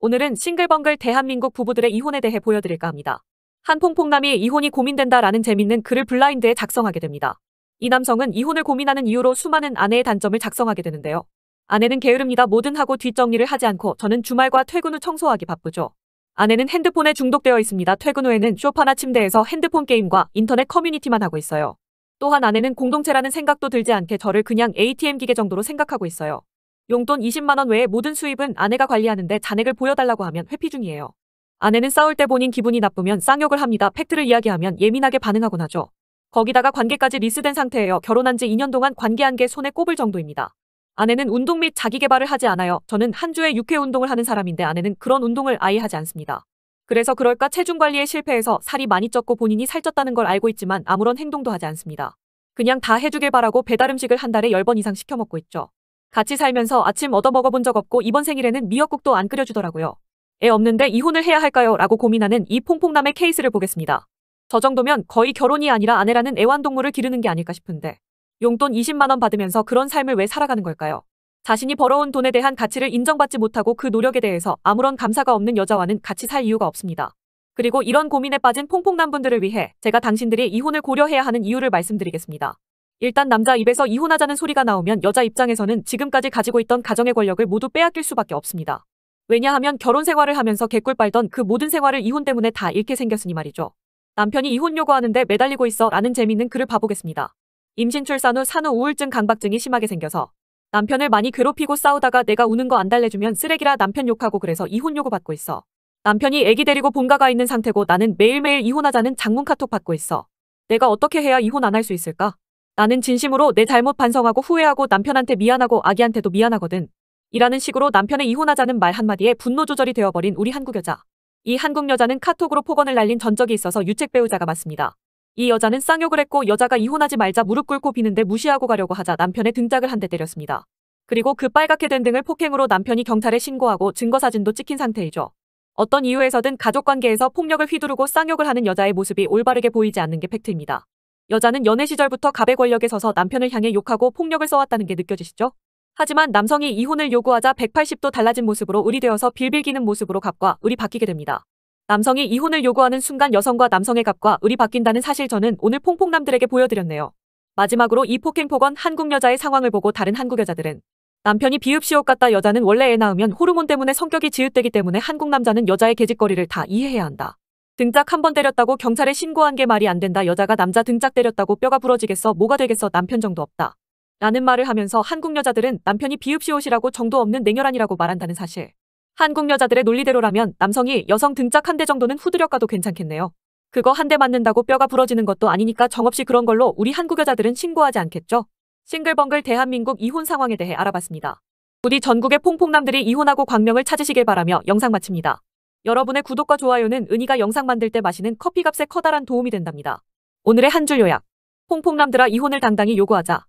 오늘은 싱글벙글 대한민국 부부들의 이혼에 대해 보여드릴까 합니다. 한 퐁퐁남이 이혼이 고민된다라는 재밌는 글을 블라인드에 작성하게 됩니다. 이 남성은 이혼을 고민하는 이유로 수많은 아내의 단점을 작성하게 되는데요. 아내는 게으릅니다. 뭐든 하고 뒷정리를 하지 않고 저는 주말과 퇴근 후 청소하기 바쁘죠. 아내는 핸드폰에 중독되어 있습니다. 퇴근 후에는 쇼파나 침대에서 핸드폰 게임과 인터넷 커뮤니티만 하고 있어요. 또한 아내는 공동체라는 생각도 들지 않게 저를 그냥 ATM 기계 정도로 생각하고 있어요. 용돈 20만원 외에 모든 수입은 아내가 관리하는데 잔액을 보여달라고 하면 회피 중이에요. 아내는 싸울 때 본인 기분이 나쁘면 쌍욕을 합니다. 팩트를 이야기하면 예민하게 반응하곤 하죠. 거기다가 관계까지 리스된 상태예요. 결혼한 지 2년 동안 관계 한게 손에 꼽을 정도입니다. 아내는 운동 및 자기 개발을 하지 않아요. 저는 한 주에 6회 운동을 하는 사람인데 아내는 그런 운동을 아예 하지 않습니다. 그래서 그럴까 체중 관리에 실패해서 살이 많이 쪘고 본인이 살쪘다는 걸 알고 있지만 아무런 행동도 하지 않습니다. 그냥 다 해주길 바라고 배달 음식을 한 달에 10번 이상 시켜 먹고 있죠. 같이 살면서 아침 얻어먹어 본적 없고 이번 생일에는 미역국도 안 끓여주더라고요. 애 없는데 이혼을 해야 할까요? 라고 고민하는 이 퐁퐁남의 케이스를 보겠습니다. 저 정도면 거의 결혼이 아니라 아내라는 애완동물을 기르는 게 아닐까 싶은데 용돈 20만원 받으면서 그런 삶을 왜 살아가는 걸까요? 자신이 벌어온 돈에 대한 가치를 인정받지 못하고 그 노력에 대해서 아무런 감사가 없는 여자와는 같이 살 이유가 없습니다. 그리고 이런 고민에 빠진 퐁퐁남분들을 위해 제가 당신들이 이혼을 고려해야 하는 이유를 말씀드리겠습니다. 일단 남자 입에서 이혼하자는 소리가 나오면 여자 입장에서는 지금까지 가지고 있던 가정의 권력을 모두 빼앗길 수밖에 없습니다. 왜냐하면 결혼 생활을 하면서 개꿀 빨던 그 모든 생활을 이혼 때문에 다 잃게 생겼으니 말이죠. 남편이 이혼 요구하는데 매달리고 있어 라는 재미있는 글을 봐보겠습니다. 임신 출산 후 산후 우울증 강박증이 심하게 생겨서 남편을 많이 괴롭히고 싸우다가 내가 우는 거 안 달래주면 쓰레기라 남편 욕하고 그래서 이혼 요구 받고 있어. 남편이 애기 데리고 본가가 있는 상태고 나는 매일매일 이혼하자는 장문 카톡 받고 있어. 내가 어떻게 해야 이혼 안 할 수 있을까? 나는 진심으로 내 잘못 반성하고 후회하고 남편한테 미안하고 아기한테도 미안하거든. 이라는 식으로 남편의 이혼하자는 말 한마디에 분노 조절이 되어버린 우리 한국 여자. 이 한국 여자는 카톡으로 폭언을 날린 전적이 있어서 유책 배우자가 맞습니다. 이 여자는 쌍욕을 했고 여자가 이혼하지 말자 무릎 꿇고 비는데 무시하고 가려고 하자 남편의 등짝을 한 대 때렸습니다. 그리고 그 빨갛게 된 등을 폭행으로 남편이 경찰에 신고하고 증거사진도 찍힌 상태이죠. 어떤 이유에서든 가족관계에서 폭력을 휘두르고 쌍욕을 하는 여자의 모습이 올바르게 보이지 않는 게 팩트입니다. 여자는 연애 시절부터 갑의 권력에 서서 남편을 향해 욕하고 폭력을 써왔다는 게 느껴지시죠? 하지만 남성이 이혼을 요구하자 180도 달라진 모습으로 의리되어서 빌빌기는 모습으로 갑과 을이 바뀌게 됩니다. 남성이 이혼을 요구하는 순간 여성과 남성의 갑과 을이 바뀐다는 사실 저는 오늘 퐁퐁남들에게 보여드렸네요. 마지막으로 이폭행폭언 한국 여자의 상황을 보고 다른 한국 여자들은 남편이 비읍시옷 같다 여자는 원래 애 낳으면 호르몬 때문에 성격이 지읒되기 때문에 한국 남자는 여자의 계집거리를 다 이해해야 한다. 등짝 한 번 때렸다고 경찰에 신고한 게 말이 안 된다. 여자가 남자 등짝 때렸다고 뼈가 부러지겠어. 뭐가 되겠어. 남편 정도 없다. 라는 말을 하면서 한국 여자들은 남편이 비읍시옷이라고 정도 없는 냉혈한이라고 말한다는 사실. 한국 여자들의 논리대로라면 남성이 여성 등짝 한 대 정도는 후드려 가도 괜찮겠네요. 그거 한 대 맞는다고 뼈가 부러지는 것도 아니니까 정없이 그런 걸로 우리 한국 여자들은 신고하지 않겠죠? 싱글벙글 대한민국 이혼 상황에 대해 알아봤습니다. 부디 전국의 퐁퐁남들이 이혼하고 광명을 찾으시길 바라며 영상 마칩니다. 여러분의 구독과 좋아요는 은희가 영상 만들 때 마시는 커피값에 커다란 도움이 된답니다. 오늘의 한 줄 요약. 홍콩남들아 이혼을 당당히 요구하자.